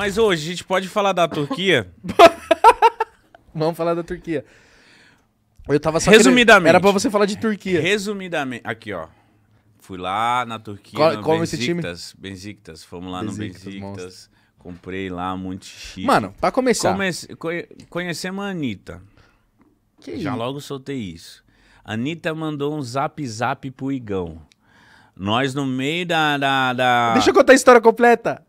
Mas hoje, a gente pode falar da Turquia? Vamos falar da Turquia. Eu tava só Resumidamente. Querendo... Era pra você falar de Turquia. Resumidamente. Aqui, ó. Fui lá na Turquia. Qual, no qual esse time? Benzictas. Fomos lá no Benzictas. Comprei lá um monte de Mano, pra começar. Comece... Conhecemos a Anitta. Que Já logo soltei isso. Anitta mandou um zap zap pro Igão. Nós no meio da, da, da... Deixa eu contar a história completa.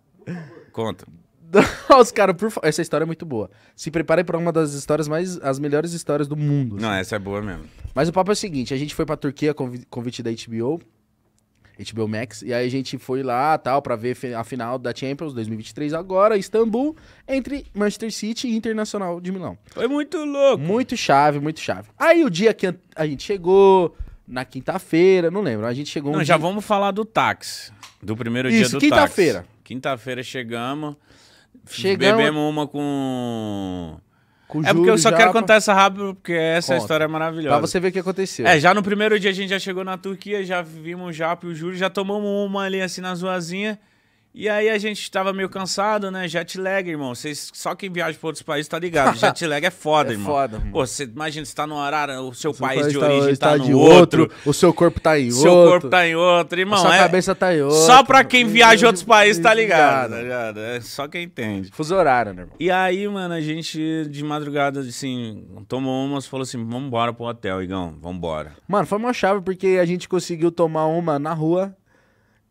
Conta. Os caras, por favor. Essa história é muito boa. Se preparem para uma das histórias mais. As melhores histórias do mundo. Não, assim. essa é boa mesmo. Mas o papo é o seguinte: a gente foi pra Turquia, conv convite da HBO. HBO Max. E aí a gente foi lá, tal, para ver a final da Champions 2023 agora, Istambul, entre Manchester City e Internacional de Milão. Foi muito louco. Muito chave, muito chave. Aí o dia que a gente chegou, na quinta-feira, não lembro, a gente chegou... Um não, dia... já vamos falar do táxi, do primeiro Isso, dia do quinta táxi. quinta-feira. Quinta-feira chegamos... Chegamos... Bebemos uma com. com é porque eu só já... quero contar essa rápido, porque essa Conta. história é maravilhosa. Pra você ver o que aconteceu. É, já no primeiro dia a gente já chegou na Turquia, já vimos o Japo e o Júlio, já tomamos uma ali assim na ruazinhas. E aí a gente estava meio cansado, né? Jet lag, irmão. Vocês, só quem viaja para outros países tá ligado. Jet lag é foda, é irmão. Foda, irmão. Pô, você imagina, você tá no horário, o seu, seu país, país, de tá- origem tá, tá no outro, outro, O seu corpo tá em outro. Seu corpo tá em outro, irmão. A sua é... cabeça tá em outro. Só para quem viaja em outros países tá ligado, tá ligado? É só quem entende. Fuso horário, né, irmão? E aí, mano, a gente de madrugada, assim, tomou umas, falou assim, vambora pro hotel, Igão, vambora. Mano, foi uma chave porque a gente conseguiu tomar uma na rua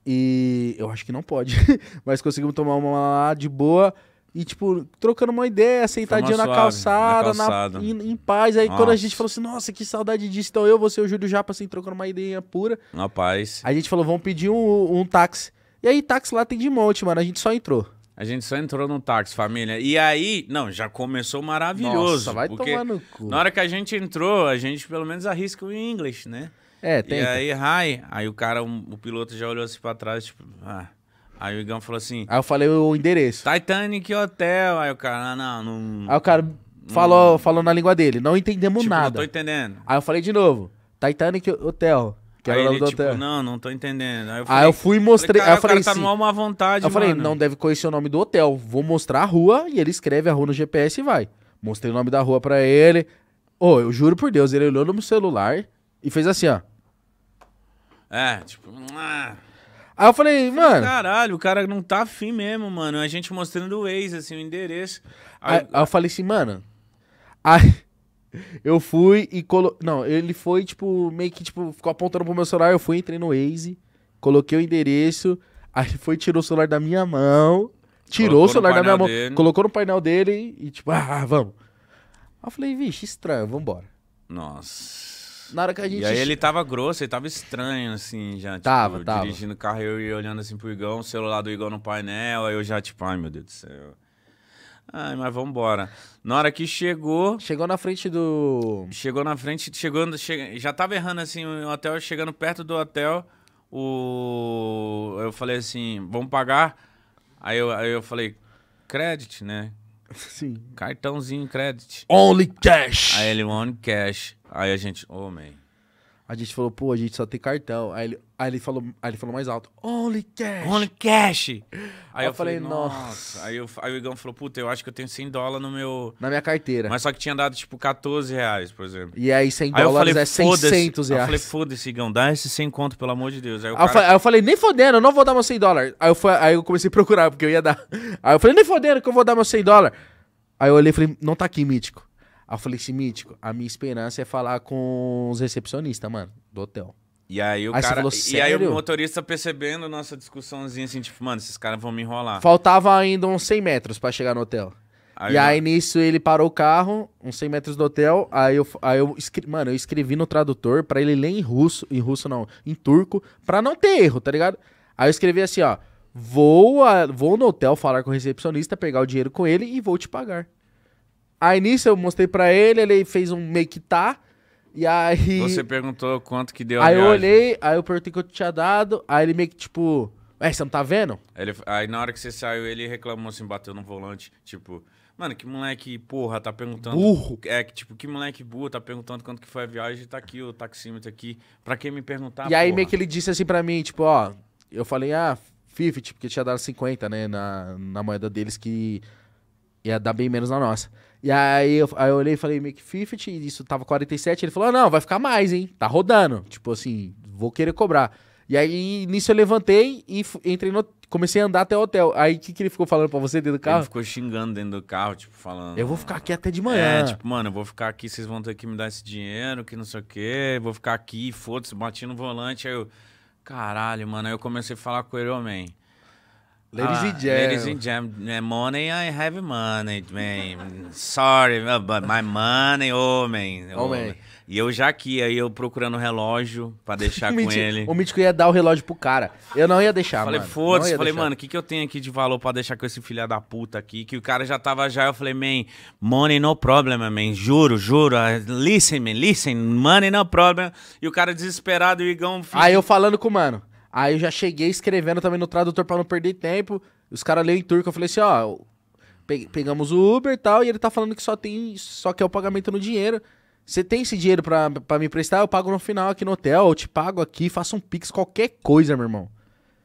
e eu acho que não pode. Mas conseguimos tomar uma lá de boa. E, tipo, trocando uma ideia, sentadinho na, calçada, na calçada, na em, em, paz. Aí nossa. quando a gente falou assim, nossa, que saudade disso. Então eu, você e o Júlio Japa, assim, trocando uma ideia pura. Na paz. Aí a gente falou, vamos pedir um, um táxi. E aí, táxi lá tem de monte, mano. A gente só entrou. A gente só entrou no táxi, família. E aí, não, já começou maravilhoso. Nossa, vai porque tomar no cu. Na hora que a gente entrou, a gente pelo menos arrisca o inglês, né? É, tem. E aí, Rai, Aí o cara, um, o piloto já olhou assim pra trás, tipo, ah. Aí o Igão falou assim. Aí eu falei o endereço. Titanic Hotel. Aí o cara, ah, não, não. Aí o cara falou, não, falou na língua dele, não entendemos tipo, nada. Não tô entendendo. Aí eu falei de novo, Titanic Hotel. Que aí ele, tipo, hotel. não, não tô entendendo. Aí eu, falei, aí eu fui e mostrei. Falei, aí eu falei, o cara tá assim, tá numa vontade, Eu falei, mano. não deve conhecer o nome do hotel. Vou mostrar a rua e ele escreve a rua no GPS e vai. Mostrei o nome da rua pra ele. Ô, oh, eu juro por Deus, ele olhou no meu celular e fez assim, ó. É, tipo. Ah. Aí eu falei, mano. Caralho, o cara não tá afim mesmo, mano. A gente mostrando o ex, assim, o endereço. Aí, aí, aí eu falei assim, mano. Aí eu fui e colo... Não, ele foi, tipo, meio que, tipo, ficou apontando pro meu celular. Eu fui, entrei no Waze, coloquei o endereço. Aí foi, tirou o celular da minha mão. Tirou colocou o celular da minha mão, dele. colocou no painel dele e, tipo, ah, vamos. Aí eu falei, vixe, estranho, vambora. Nossa. Na hora que a gente. E aí ele tava grosso, ele tava estranho, assim, já. Tipo, tava, tava. Dirigindo o carro, eu ia olhando assim pro Igão, o celular do Igão no painel, aí eu já, tipo, ai meu Deus do céu. Ai, mas vambora. Na hora que chegou. Chegou na frente do. Chegou na frente, chegando. Che... Já tava errando assim o hotel, chegando perto do hotel. O. Eu falei assim, vamos pagar. Aí eu, aí eu falei, crédito, né? Sim. Cartãozinho crédito. Only cash! Aí ele, only cash. Aí a gente, oh, A gente falou, pô, a gente só tem cartão. Aí ele, aí ele, falou, aí ele falou mais alto, only cash. Only cash. Aí, aí eu, eu, falei, nossa. nossa. Aí, eu, aí o Igão falou, puta, eu acho que eu tenho 100 dólares no meu... Na minha carteira. Mas só que tinha dado, tipo, 14 reais, por exemplo. E aí 100 aí dólares falei, é 600 reais. Aí eu falei, foda-se, Igão, dá esse 100 conto, pelo amor de Deus. Aí, cara... eu, falei, eu, falei, nem fodendo, eu não vou dar meus 100 dólares. Aí eu, aí eu comecei a procurar, porque eu ia dar. Aí eu falei, nem fodendo que eu vou dar meus 100 dólares. Aí eu olhei e falei, não tá aqui, Mítico. Aí eu falei assim, Mítico, a minha esperança é falar com os recepcionistas, mano, do hotel. E aí o aí cara. Falou, e aí o motorista percebendo nossa discussãozinha assim, tipo, mano, esses caras vão me enrolar. Faltava ainda uns 100 metros para chegar no hotel. Aí e eu... aí nisso ele parou o carro, uns 100 metros do hotel, aí eu, aí eu mano, eu escrevi no tradutor para ele ler em russo, em russo não, em turco, para não ter erro, tá ligado? Aí eu escrevi assim, ó, vou, a... vou no hotel falar com o recepcionista, pegar o dinheiro com ele e vou te pagar. Aí nisso eu mostrei pra ele, ele fez um meio que tá. E aí. Você perguntou quanto que deu a Aí eu olhei, aí eu perguntei quanto tinha dado. Aí ele meio que tipo. Ué, você não tá vendo? Ele, aí na hora que você saiu, ele reclamou assim, bateu no volante, tipo. Mano, que moleque, porra, tá perguntando. Burro. É, que tipo, que moleque burro, tá perguntando quanto que foi a viagem, tá aqui o taxímetro tá tá aqui. Pra quem me perguntar. E porra. aí meio que ele disse assim pra mim, tipo, ó. Eu falei, ah, 50, porque tipo, tinha dado 50, né, na, na moeda deles que Ia dar bem menos na nossa. E aí eu, aí eu olhei e falei, make 50, e isso tava 47. Ele falou, ah, não, vai ficar mais, hein? Tá rodando. Tipo assim, vou querer cobrar. E aí, nisso eu levantei e entrei no. Comecei a andar até o hotel. Aí, o que, que ele ficou falando pra você dentro do carro? Ele ficou xingando dentro do carro, tipo, falando. Eu vou ficar aqui até de manhã. É, tipo, mano, eu vou ficar aqui, vocês vão ter que me dar esse dinheiro, que não sei o quê. Vou ficar aqui, foda-se, bati no volante. Aí eu. Caralho, mano. Aí eu comecei a falar com ele, homem. Ladies ah, and gentlemen. Ladies and gentlemen, né, money I have money, man. Sorry, uh, but my money, homem. Oh, homem. Oh, e eu já aqui, aí eu procurando o relógio pra deixar com ele. O Mítico ia dar o relógio pro cara. Eu não ia deixar, falei, mano. Foda falei, foda-se. Falei, mano, o que, que eu tenho aqui de valor pra deixar com esse filho da puta aqui? Que o cara já tava já. Eu falei, man, money no problem, man. Juro, juro. Ah, listen, man, listen. Money no problem. E o cara desesperado, o Igão... Aí eu falando com o mano. Aí eu já cheguei escrevendo também no tradutor para não perder tempo. Os caras leu em turco, eu falei assim, ó, pegamos o Uber e tal, e ele tá falando que só tem, só que é o pagamento no dinheiro. Você tem esse dinheiro para me emprestar? Eu pago no final aqui no hotel, eu te pago aqui, faço um pix, qualquer coisa, meu irmão.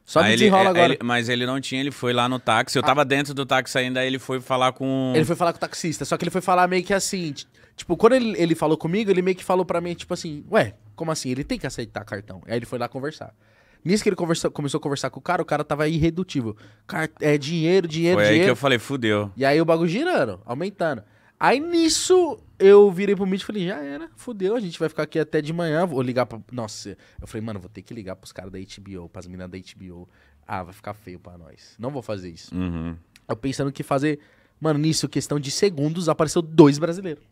Só me ah, ele, é, é, agora. Ele, mas ele não tinha, ele foi lá no táxi. Eu ah. tava dentro do táxi ainda, aí ele foi falar com. Ele foi falar com o taxista, só que ele foi falar meio que assim. Tipo, quando ele, ele falou comigo, ele meio que falou pra mim, tipo assim, ué, como assim? Ele tem que aceitar cartão. Aí ele foi lá conversar. Nisso que ele conversa, começou a conversar com o cara, o cara tava irredutível. Car é dinheiro, dinheiro, Foi dinheiro. aí que eu falei, fudeu. E aí o bagulho girando, aumentando. Aí nisso eu virei pro Mitch e falei, já era, fudeu, a gente vai ficar aqui até de manhã, vou ligar pra... Nossa, eu falei, mano, vou ter que ligar pros caras da HBO, pras meninas da HBO. Ah, vai ficar feio pra nós. Não vou fazer isso. Uhum. Eu pensando que fazer... Mano, nisso, questão de segundos, apareceu dois brasileiros.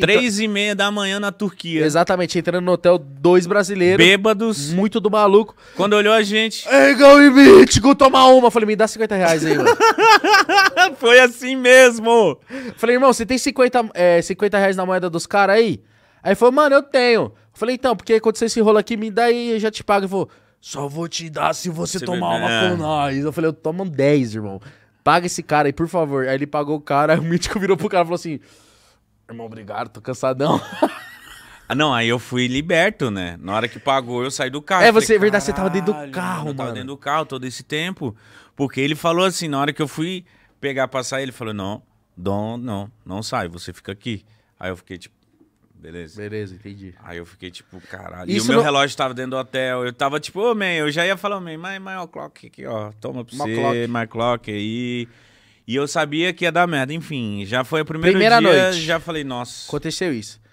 Então, Três e meia da manhã na Turquia. Exatamente, entrando no hotel, dois brasileiros. Bêbados. Muito do maluco. Quando olhou a gente. Ei, Gal e Mítico, toma uma. Eu falei, me dá 50 reais aí, mano. Foi assim mesmo. falei, irmão, você tem 50, é, 50 reais na moeda dos caras aí? Aí falou, mano, eu tenho. falei, então, porque aconteceu esse rolo aqui, me dá aí, eu já te pago. Ele falou, só vou te dar se você, você tomar uma né? com nós. Eu falei, eu tomo 10, irmão. Paga esse cara aí, por favor. Aí ele pagou o cara, o mítico virou pro cara e falou assim. Irmão, obrigado, tô cansadão. Ah, não, aí eu fui liberto, né? Na hora que pagou, eu saí do carro. É, você, é verdade, você tava dentro do carro, mano. Eu tava dentro do carro todo esse tempo. Porque ele falou assim, na hora que eu fui pegar pra sair, ele falou, não, Dom, não, não sai, você fica aqui. Aí eu fiquei, tipo, beleza. Beleza, entendi. Aí eu fiquei, tipo, caralho. Isso e o meu não- relógio tava dentro do hotel. Eu tava, tipo, ô, man, eu já ia falar, man, my, my clock aqui, ó. Toma pra My você, clock. my clock aí. E eu sabia que ia dar merda. Enfim, já foi a primeira dia, noite. já falei, nossa. Aconteceu isso.